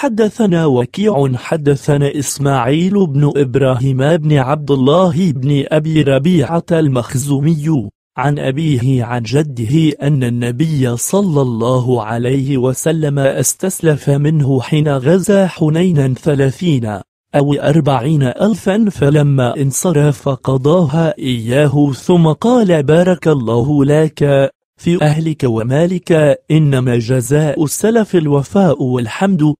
حدثنا وكيع حدثنا إسماعيل بن إبراهيم بن عبد الله بن أبي ربيعة المخزومي عن أبيه عن جده أن النبي صلى الله عليه وسلم استسلف منه حين غزا حنينا ثلاثين أو أربعين ألفا فلما انصرف قضاها إياه ثم قال بارك الله لك في أهلك ومالك إنما جزاء السلف الوفاء والحمد